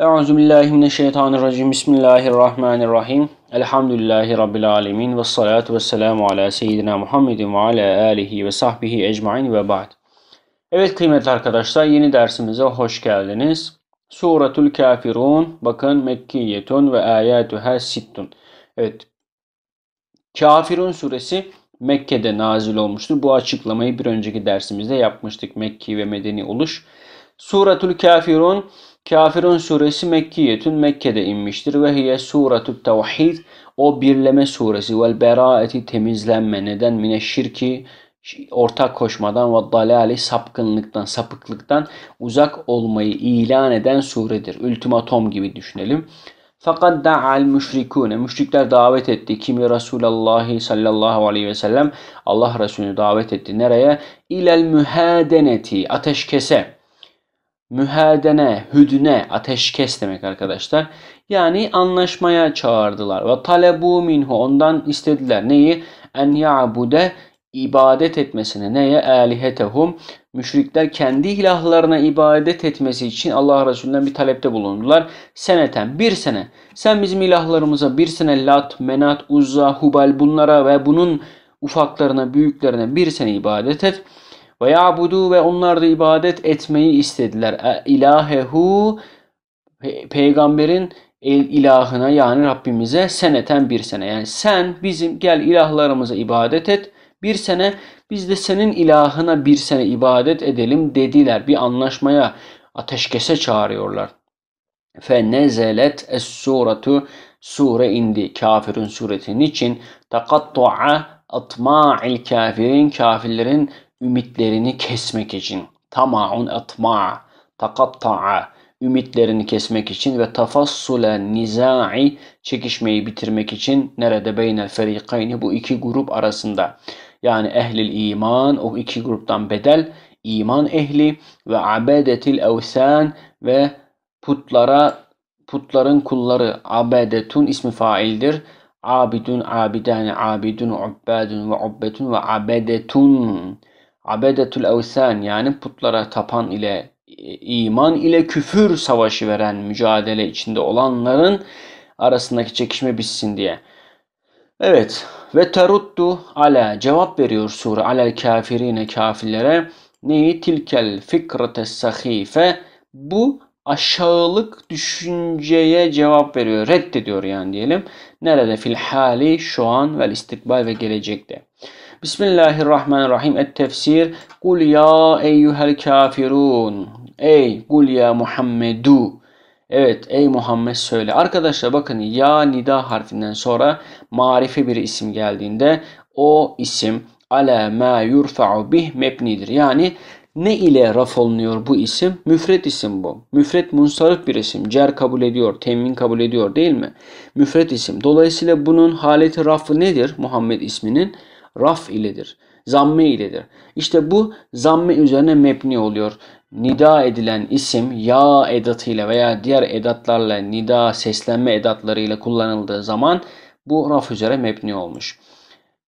Euzu billahi mineşşeytanirracim. Bismillahirrahmanirrahim. Elhamdülillahi rabbil alamin ve salatu vesselamu ala seyyidina Muhammedin ve ala alihi ve sahbihi ecmaîn ve ba'd. Evet kıymetli arkadaşlar yeni dersimize hoş geldiniz. Suratul Kafirun bakın Mekkiyetun ve ayatuha sittun. Evet. Kafirun suresi Mekke'de nazil olmuştur. Bu açıklamayı bir önceki dersimizde yapmıştık. Mekki ve medeni oluş. Suratul Kafirun Kafirun suresi Mekkiyetün Mekke'de inmiştir ve hiye suretü tevhid o birleme suresi vel beraeti temizlenme neden mine şirki ortak koşmadan ve dalali sapkınlıktan, sapıklıktan uzak olmayı ilan eden suredir. Ultimatom gibi düşünelim. Fakat da'al müşrikune. Müşrikler davet etti. Kimi Resulallah sallallahu aleyhi ve sellem Allah Resulü davet etti. Nereye? İlel mühadeneti. Ateşkese mühedene, hüdüne, ateşkes demek arkadaşlar. Yani anlaşmaya çağırdılar. Ve talebu minhu ondan istediler. Neyi? En ya'bude ibadet etmesine. Neye? Alihetehum. Müşrikler kendi ilahlarına ibadet etmesi için Allah Resulü'nden bir talepte bulundular. Seneten bir sene. Sen bizim ilahlarımıza bir sene Lat, Menat, Uzza, Hubal bunlara ve bunun ufaklarına, büyüklerine bir sene ibadet et. Ve yabudu ve onlar da ibadet etmeyi istediler. E, ilahehu peygamberin el ilahına yani Rabbimize seneten bir sene. Yani sen bizim gel ilahlarımıza ibadet et. Bir sene biz de senin ilahına bir sene ibadet edelim dediler. Bir anlaşmaya ateşkese çağırıyorlar. Fe nezelet es suratu sure indi. Kafirin sureti niçin? Takattu'a atma'il kafirin kafirlerin ümitlerini kesmek için. Tama'un etma'a, takatta'a, ümitlerini kesmek için ve tafassule nizai çekişmeyi bitirmek için nerede beynel ferikayni bu iki grup arasında yani ehlil iman o iki gruptan bedel iman ehli ve abedetil evsen ve putlara putların kulları abedetun ismi faildir. Abidun, abidane, abidun, ubbadun ve ubbetun ve abedetun abedetül evsen yani putlara tapan ile e, iman ile küfür savaşı veren mücadele içinde olanların arasındaki çekişme bitsin diye. Evet ve teruddu ala cevap veriyor sure alel kafirine kafirlere neyi tilkel fikrate sahife bu aşağılık düşünceye cevap veriyor reddediyor yani diyelim nerede fil hali şu an ve istikbal ve gelecekte. Bismillahirrahmanirrahim. Et tefsir. Kul ya eyyuhel kafirun. Ey kul ya Muhammedu. Evet ey Muhammed söyle. Arkadaşlar bakın ya nida harfinden sonra marife bir isim geldiğinde o isim ala ma yurfa'u bih mebnidir. Yani ne ile raf olunuyor bu isim? Müfret isim bu. Müfret munsarif bir isim. Cer kabul ediyor, temin kabul ediyor değil mi? Müfret isim. Dolayısıyla bunun haleti rafı nedir Muhammed isminin? raf iledir. Zamme iledir. İşte bu zamme üzerine mebni oluyor. Nida edilen isim ya edatıyla veya diğer edatlarla nida seslenme edatlarıyla kullanıldığı zaman bu raf üzere mebni olmuş.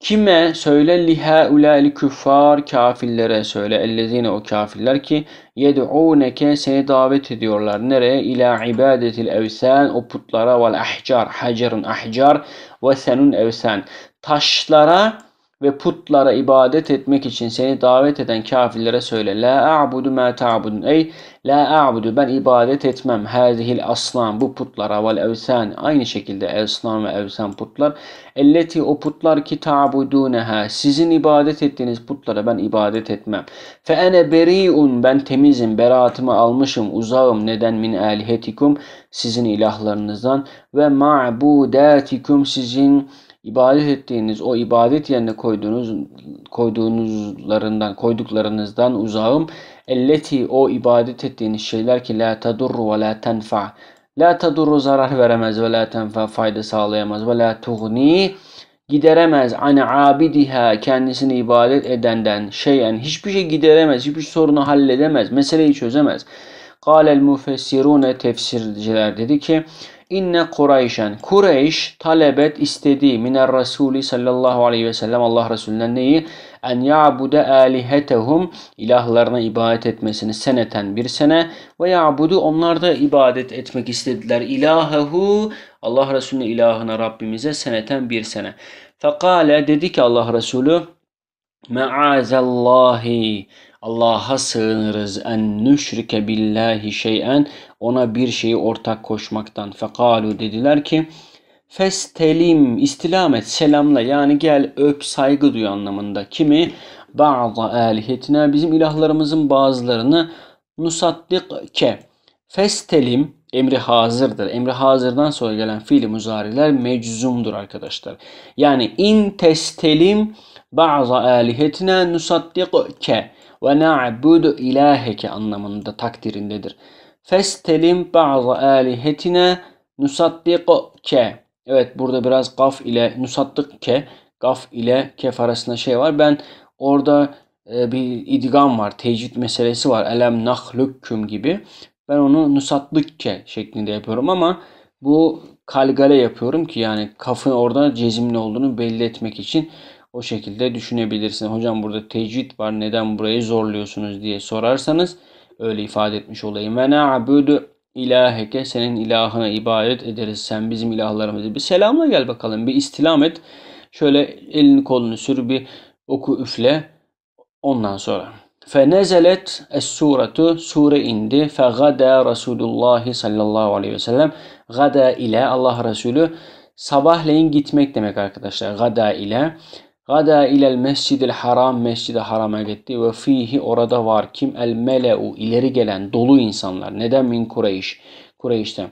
Kime söyle liha ulali küffar kafirlere söyle ellezine o kafirler ki yed'uneke seni davet ediyorlar nereye ila ibadetil evsen o putlara vel ahcar hacerun ahcar ve senun evsen taşlara ve putlara ibadet etmek için seni davet eden kafirlere söyle. La a'budu ma ta'budun. Ey la a'budu ben ibadet etmem. Hazihil aslan bu putlara vel evsan. Aynı şekilde aslan ve evsan putlar. Elleti o putlar ki ta'buduneha. Sizin ibadet ettiğiniz putlara ben ibadet etmem. Fe ene beriun ben temizim. Beraatımı almışım. Uzağım neden min alihetikum sizin ilahlarınızdan ve ma'budatikum sizin ibadet ettiğiniz o ibadet yerine koyduğunuz koyduğunuzlarından koyduklarınızdan uzağım elleti o ibadet ettiğiniz şeyler ki la tadurru ve la tenfa la tadurru zarar veremez ve la tenfa fayda sağlayamaz ve la tuğni gideremez an abidiha kendisini ibadet edenden şeyen hiçbir şey gideremez hiçbir sorunu halledemez meseleyi çözemez. Kâlel mufessirûne tefsirciler dedi ki İnne Kureyşen. Kureyş talebet istedi miner Resulü sallallahu aleyhi ve sellem Allah Resulü'nden neyi? En ya'bude alihetehum ilahlarına ibadet etmesini seneten bir sene ve ya'budu onlar da ibadet etmek istediler. İlahehu Allah Resulü'nün ilahına Rabbimize seneten bir sene. Fekale dedi ki Allah Resulü ma'azallahi. Allah'a sığınırız en nüşrike billahi şeyen ona bir şeyi ortak koşmaktan. Fekalu dediler ki festelim istilam et selamla yani gel öp saygı duy anlamında. Kimi bazı alihetine bizim ilahlarımızın bazılarını ke festelim emri hazırdır. Emri hazırdan sonra gelen fiili muzariler meczumdur arkadaşlar. Yani in testelim bazı alihetine ke ve na'budu ilaheke anlamında takdirindedir. Festelim ba'zı alihetine ke Evet burada biraz gaf ile ke gaf ile kef arasında şey var. Ben orada e, bir idgam var, tecvid meselesi var. Elem nahlükküm gibi. Ben onu ke şeklinde yapıyorum ama bu kalgale yapıyorum ki yani kafın orada cezimli olduğunu belli etmek için o şekilde düşünebilirsin. Hocam burada tecvid var neden burayı zorluyorsunuz diye sorarsanız öyle ifade etmiş olayım. Ve na'budu ilaheke senin ilahına ibadet ederiz. Sen bizim ilahlarımızı bir selamla gel bakalım. Bir istilam et. Şöyle elini kolunu sür bir oku üfle. Ondan sonra. Fenezelet es suratu sure indi. Fe gada Resulullah sallallahu aleyhi ve sellem. Gada ile Allah Resulü sabahleyin gitmek demek arkadaşlar. Gada ile Gada ilel mescidil haram mescid-i harama gitti ve fihi orada var kim el meleu ileri gelen dolu insanlar. Neden min Kureyş? Kureyş'ten.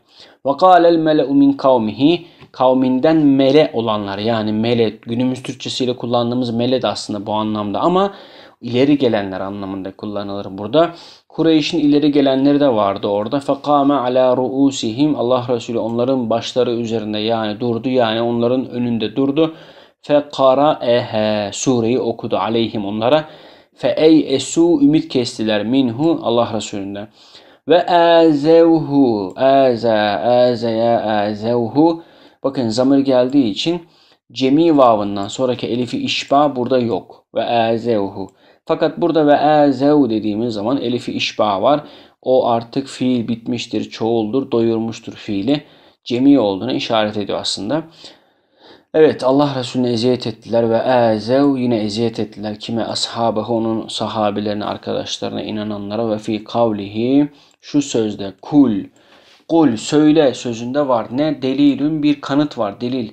Ve el mele'u min kavmihi kavminden mele olanlar yani mele günümüz Türkçesiyle kullandığımız mele de aslında bu anlamda ama ileri gelenler anlamında kullanılır burada. Kureyş'in ileri gelenleri de vardı orada. Fakame ala ruusihim Allah Resulü onların başları üzerinde yani durdu yani onların önünde durdu fe kara ehe sureyi okudu aleyhim onlara fe ey esu ümit kestiler minhu Allah Resulünden ve azevhu aza azaya azevhu bakın zamir geldiği için cemi vavından sonraki elifi işba burada yok ve azevhu fakat burada ve azev dediğimiz zaman elifi işba var. O artık fiil bitmiştir, çoğuldur, doyurmuştur fiili. Cemi olduğunu işaret ediyor aslında. Evet Allah Resulüne eziyet ettiler ve azev yine eziyet ettiler. Kime? Ashabı onun sahabilerine, arkadaşlarına, inananlara ve fi kavlihi şu sözde kul. Kul söyle sözünde var. Ne delilün bir kanıt var. Delil.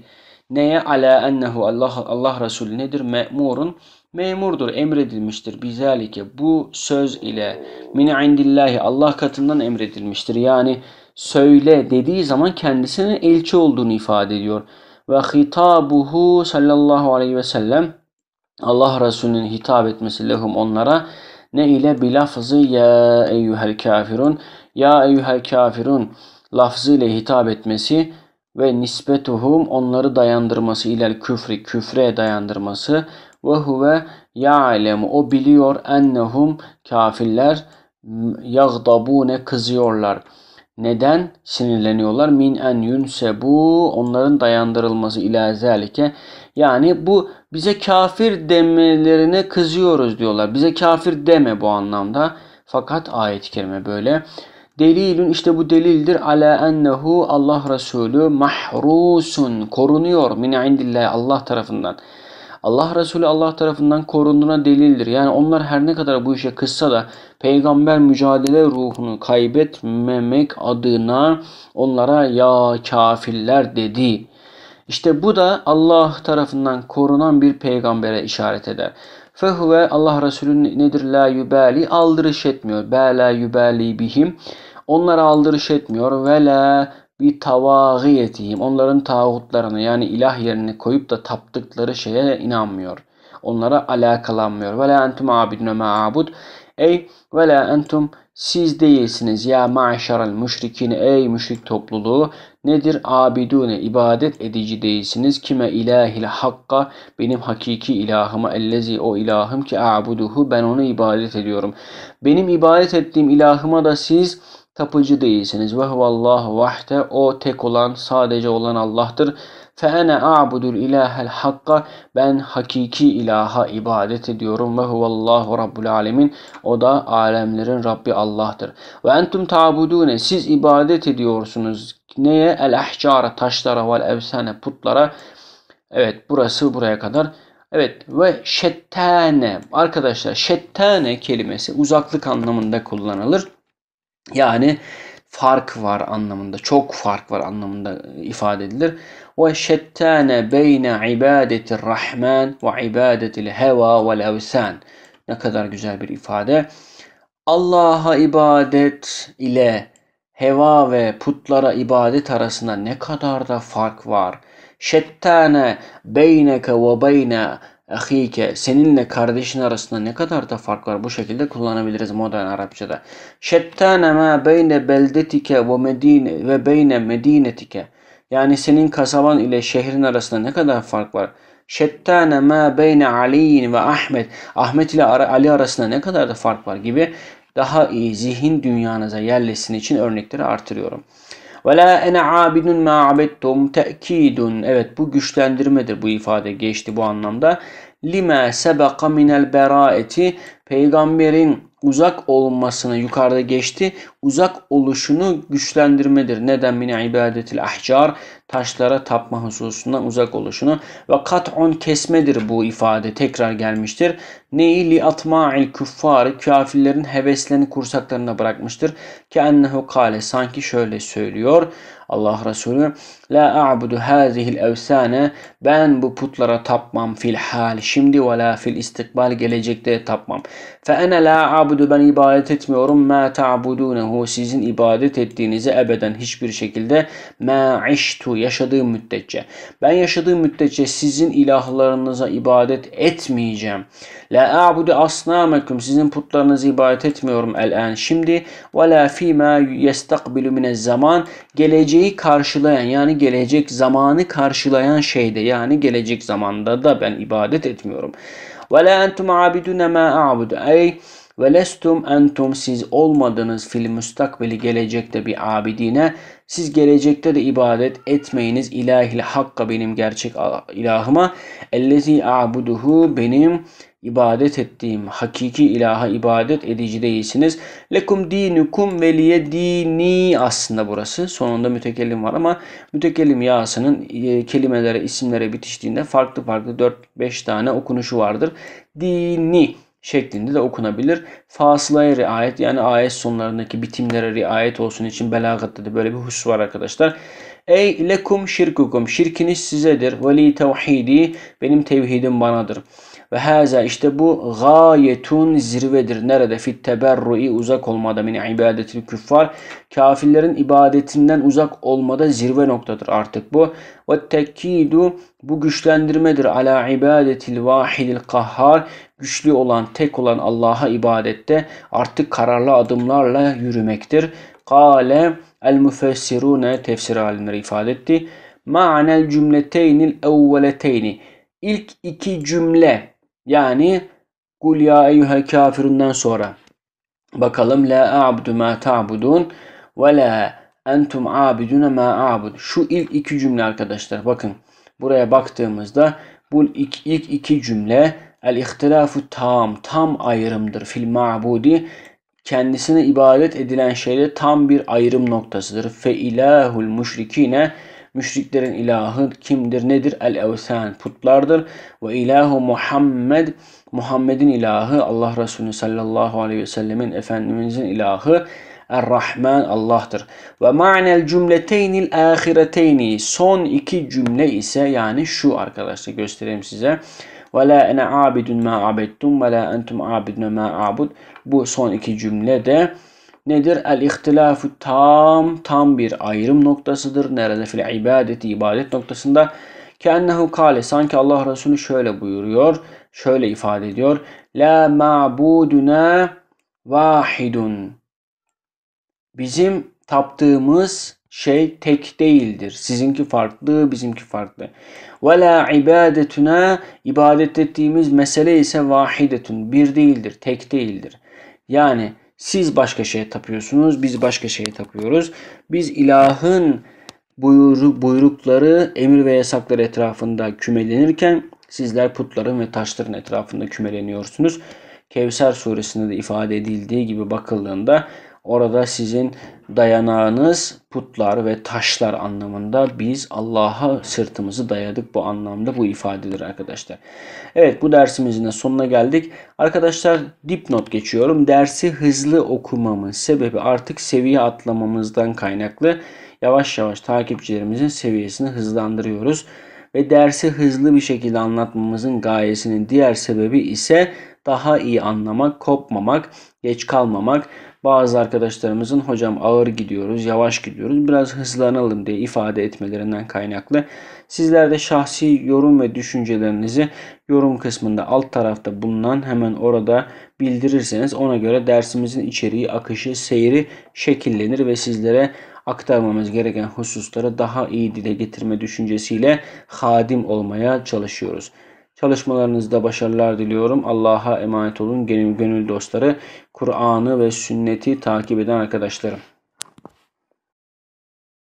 Neye? Ala ennehu Allah, Allah Resulü nedir? Me'murun memurdur, emredilmiştir. Bizalike bu söz ile min indillahi Allah katından emredilmiştir. Yani söyle dediği zaman kendisinin elçi olduğunu ifade ediyor ve hitabuhu sallallahu aleyhi ve sellem Allah Resulü'nün hitap etmesi lehum onlara ne ile bilafzı ya eyyuhel kafirun ya eyyuhel kafirun lafzı ile hitap etmesi ve nisbetuhum onları dayandırması ile küfri küfre dayandırması ve huve ya'lemu o biliyor ennehum kafirler yagdabune kızıyorlar.'' Neden sinirleniyorlar? Min en yünse bu onların dayandırılması ila zelike. Yani bu bize kafir demelerine kızıyoruz diyorlar. Bize kafir deme bu anlamda. Fakat ayet-i kerime böyle. Delilün işte bu delildir. Ala ennehu Allah Resulü mahrusun korunuyor min indillahi Allah tarafından. Allah Resulü Allah tarafından korunduğuna delildir. Yani onlar her ne kadar bu işe kızsa da peygamber mücadele ruhunu kaybetmemek adına onlara ya kafirler dedi. İşte bu da Allah tarafından korunan bir peygambere işaret eder. Fehuve Allah Resulü nedir? La yübali aldırış etmiyor. bela la bihim. Onlara aldırış etmiyor. Ve la bi tavagiyetihim onların tağutlarına yani ilah yerini koyup da taptıkları şeye inanmıyor. Onlara alakalanmıyor. Ve la entum abidun ma abud. Ey ve la entum siz değilsiniz ya maşaral müşrikini, ey müşrik topluluğu nedir abidune ibadet edici değilsiniz kime ilahil hakka benim hakiki ilahıma ellezi o ilahım ki abuduhu ben onu ibadet ediyorum benim ibadet ettiğim ilahıma da siz tapıcı değilsiniz. Ve huvallahu vahde o tek olan sadece olan Allah'tır. Fe ene a'budul ilahel hakka ben hakiki ilaha ibadet ediyorum ve huvallahu rabbul alemin o da alemlerin Rabbi Allah'tır. Ve entum ta'budune siz ibadet ediyorsunuz neye? El ahcara taşlara vel efsane putlara Evet burası buraya kadar. Evet ve şettane arkadaşlar şettane kelimesi uzaklık anlamında kullanılır. Yani fark var anlamında, çok fark var anlamında e, ifade edilir. Ve şettane beyne ibadeti rahman ve ibadeti heva ve evsan. Ne kadar güzel bir ifade. Allah'a ibadet ile heva ve putlara ibadet arasında ne kadar da fark var. Şettane beyneke ve beyne Ahike seninle kardeşin arasında ne kadar da fark var bu şekilde kullanabiliriz modern Arapçada. Şettane ma beyne beldetike ve medine ve beyne medinetike. Yani senin kasaban ile şehrin arasında ne kadar fark var? Şettane ma beyne Ali ve Ahmet. Ahmet ile Ali arasında ne kadar da fark var gibi daha iyi zihin dünyanıza yerleşsin için örnekleri artırıyorum. Ve la ene abidun ma abettum te'kidun. Evet bu güçlendirmedir bu ifade geçti bu anlamda. Lime sebeka minel beraeti. Peygamberin uzak olunmasını yukarıda geçti. Uzak oluşunu güçlendirmedir. Neden min ibadetil ahcar? taşlara tapma hususundan uzak oluşunu ve kat'on kesmedir bu ifade tekrar gelmiştir. Neyi li atma'il küffari kafirlerin heveslerini kursaklarına bırakmıştır. Ki ennehu kale sanki şöyle söylüyor Allah Resulü La a'budu hazihil evsane ben bu putlara tapmam fil hal şimdi ve la fil istikbal gelecekte tapmam. Fe ene la a'budu ben ibadet etmiyorum ma ta'budunehu sizin ibadet ettiğinizi ebeden hiçbir şekilde ma iştu yaşadığım müddetçe. Ben yaşadığım müddetçe sizin ilahlarınıza ibadet etmeyeceğim. La a'budu asnamekum sizin putlarınızı ibadet etmiyorum el şimdi ve la fima yestakbilu mine zaman geleceği karşılayan yani gelecek zamanı karşılayan şeyde yani gelecek zamanda da ben ibadet etmiyorum. Ve la entum abidun ma a'budu ey ve lestum entum siz olmadınız fil müstakbeli gelecekte bir abidine. Siz gelecekte de ibadet etmeyiniz ilahil hakka benim gerçek ilahıma. Ellezi abuduhu benim ibadet ettiğim hakiki ilaha ibadet edici değilsiniz. Lekum dinukum veliye dini aslında burası. Sonunda mütekellim var ama mütekellim yasının e, kelimelere, isimlere bitiştiğinde farklı farklı 4-5 tane okunuşu vardır. Dini şeklinde de okunabilir. Fasılaya riayet yani ayet sonlarındaki bitimlere riayet olsun için belagatta da böyle bir husus var arkadaşlar. Ey lekum şirkukum şirkiniz sizedir. Ve li tevhidi benim tevhidim banadır. Ve haza işte bu gayetun zirvedir. Nerede? Fit teberrui uzak olmada min ibadetil küffar. Kafirlerin ibadetinden uzak olmada zirve noktadır artık bu. Ve tekkidu bu güçlendirmedir ala ibadetil vahidil kahhar. Güçlü olan, tek olan Allah'a ibadette artık kararlı adımlarla yürümektir. Kale el müfessirune tefsir alimleri ifade etti. Ma'anel cümleteynil evveleteyni. İlk iki cümle yani Kul ya eyyuhel kafirundan sonra bakalım la a'budu ma ta'budun ve la entum abidune ma a'bud. Şu ilk iki cümle arkadaşlar bakın buraya baktığımızda bu ilk, ilk iki cümle el ihtilafu tam tam ayrımdır fil ma'budi kendisine ibadet edilen şeyde tam bir ayrım noktasıdır. Fe ilahul müşrikine Müşriklerin ilahı kimdir nedir? El evsen putlardır. Ve ilahu Muhammed Muhammed'in ilahı Allah Resulü sallallahu aleyhi ve sellemin Efendimizin ilahı Er-Rahman Allah'tır. Ve ma'nel cümleteynil ahireteyni. Son iki cümle ise yani şu arkadaşlar göstereyim size. Ve la ene abidun ma abettum ve la entum abidun ma abud. Bu son iki cümle de nedir? El ihtilafu tam, tam bir ayrım noktasıdır. Nerede? Fil ibadeti, ibadet noktasında. Kennehu kale, sanki Allah Resulü şöyle buyuruyor, şöyle ifade ediyor. La ma'buduna vahidun. Bizim taptığımız şey tek değildir. Sizinki farklı, bizimki farklı. Ve la ibadetuna ibadet ettiğimiz mesele ise vahidetun. Bir değildir, tek değildir. Yani siz başka şeye tapıyorsunuz, biz başka şeye tapıyoruz. Biz ilahın buyuru, buyrukları, emir ve yasakları etrafında kümelenirken sizler putların ve taşların etrafında kümeleniyorsunuz. Kevser suresinde de ifade edildiği gibi bakıldığında Orada sizin dayanağınız putlar ve taşlar anlamında biz Allah'a sırtımızı dayadık bu anlamda bu ifadedir arkadaşlar. Evet bu dersimizin de sonuna geldik. Arkadaşlar dipnot geçiyorum. Dersi hızlı okumamın sebebi artık seviye atlamamızdan kaynaklı. Yavaş yavaş takipçilerimizin seviyesini hızlandırıyoruz ve dersi hızlı bir şekilde anlatmamızın gayesinin diğer sebebi ise daha iyi anlamak, kopmamak, geç kalmamak. Bazı arkadaşlarımızın hocam ağır gidiyoruz, yavaş gidiyoruz, biraz hızlanalım diye ifade etmelerinden kaynaklı. Sizler de şahsi yorum ve düşüncelerinizi yorum kısmında alt tarafta bulunan hemen orada bildirirseniz ona göre dersimizin içeriği, akışı, seyri şekillenir ve sizlere aktarmamız gereken hususları daha iyi dile getirme düşüncesiyle hadim olmaya çalışıyoruz. Çalışmalarınızda başarılar diliyorum. Allah'a emanet olun. Gönül, gönül dostları, Kur'an'ı ve sünneti takip eden arkadaşlarım.